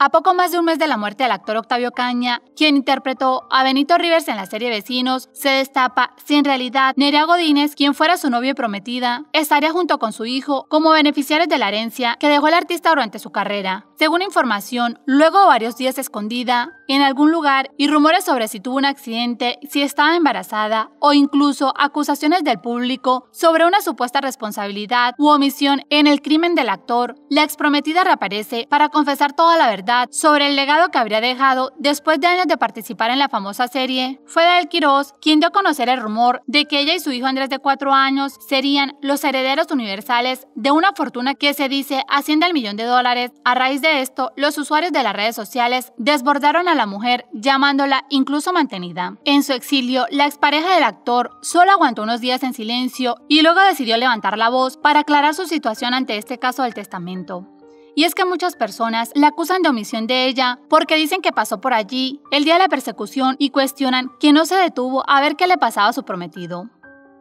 A poco más de un mes de la muerte del actor Octavio Caña, quien interpretó a Benito Rivers en la serie Vecinos, se destapa si en realidad Nerea Godínez, quien fuera su novia y prometida, estaría junto con su hijo como beneficiarios de la herencia que dejó el artista durante su carrera. Según información, luego de varios días escondida, en algún lugar y rumores sobre si tuvo un accidente, si estaba embarazada o incluso acusaciones del público sobre una supuesta responsabilidad u omisión en el crimen del actor, la exprometida reaparece para confesar toda la verdad sobre el legado que habría dejado después de años de participar en la famosa serie. Fue Del Quirós quien dio a conocer el rumor de que ella y su hijo Andrés de cuatro años serían los herederos universales de una fortuna que se dice asciende al millón de dólares. A raíz de esto, los usuarios de las redes sociales desbordaron a la mujer, llamándola incluso mantenida. En su exilio, la expareja del actor solo aguantó unos días en silencio y luego decidió levantar la voz para aclarar su situación ante este caso del testamento. Y es que muchas personas la acusan de omisión de ella porque dicen que pasó por allí el día de la persecución y cuestionan que no se detuvo a ver qué le pasaba a su prometido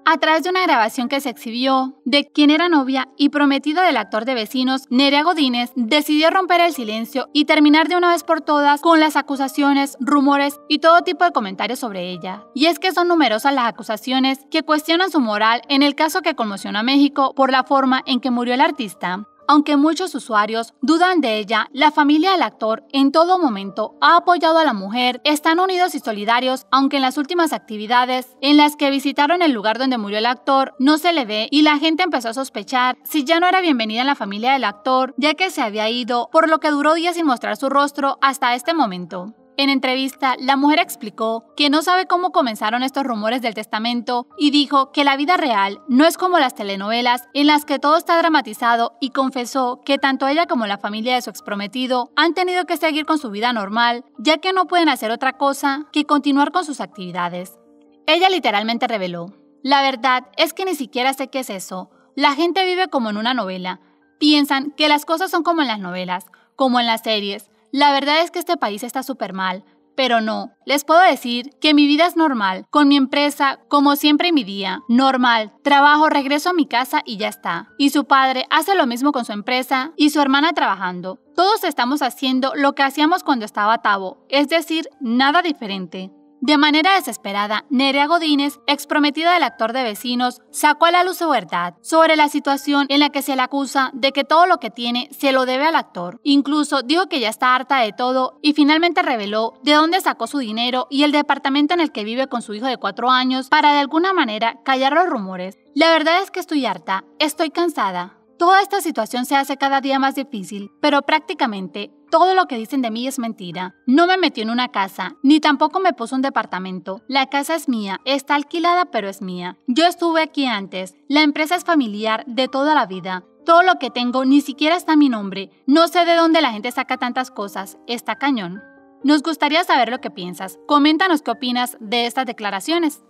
a través de una grabación que se exhibió de quien era novia y prometida del actor de vecinos Nerea Godínez, decidió romper el silencio y terminar de una vez por todas con las acusaciones, rumores y todo tipo de comentarios sobre ella. Y es que son numerosas las acusaciones que cuestionan su moral en el caso que conmocionó a México por la forma en que murió el artista. Aunque muchos usuarios dudan de ella, la familia del actor en todo momento ha apoyado a la mujer, están unidos y solidarios, aunque en las últimas actividades en las que visitaron el lugar donde murió el actor no se le ve y la gente empezó a sospechar si ya no era bienvenida en la familia del actor, ya que se había ido, por lo que duró días sin mostrar su rostro hasta este momento. En entrevista, la mujer explicó que no sabe cómo comenzaron estos rumores del testamento y dijo que la vida real no es como las telenovelas en las que todo está dramatizado y confesó que tanto ella como la familia de su exprometido han tenido que seguir con su vida normal, ya que no pueden hacer otra cosa que continuar con sus actividades. Ella literalmente reveló, la verdad es que ni siquiera sé qué es eso, la gente vive como en una novela, piensan que las cosas son como en las novelas, como en las series, la verdad es que este país está súper mal, pero no. Les puedo decir que mi vida es normal, con mi empresa, como siempre en mi día. Normal, trabajo, regreso a mi casa y ya está. Y su padre hace lo mismo con su empresa y su hermana trabajando. Todos estamos haciendo lo que hacíamos cuando estaba Tavo, es decir, nada diferente. De manera desesperada, Nerea Godínez, exprometida del actor de vecinos, sacó a la luz su verdad sobre la situación en la que se le acusa de que todo lo que tiene se lo debe al actor. Incluso dijo que ya está harta de todo y finalmente reveló de dónde sacó su dinero y el departamento en el que vive con su hijo de cuatro años para de alguna manera callar los rumores. La verdad es que estoy harta, estoy cansada, Toda esta situación se hace cada día más difícil, pero prácticamente todo lo que dicen de mí es mentira. No me metió en una casa, ni tampoco me puso un departamento. La casa es mía, está alquilada pero es mía. Yo estuve aquí antes, la empresa es familiar de toda la vida. Todo lo que tengo ni siquiera está mi nombre. No sé de dónde la gente saca tantas cosas. Está cañón. Nos gustaría saber lo que piensas. Coméntanos qué opinas de estas declaraciones.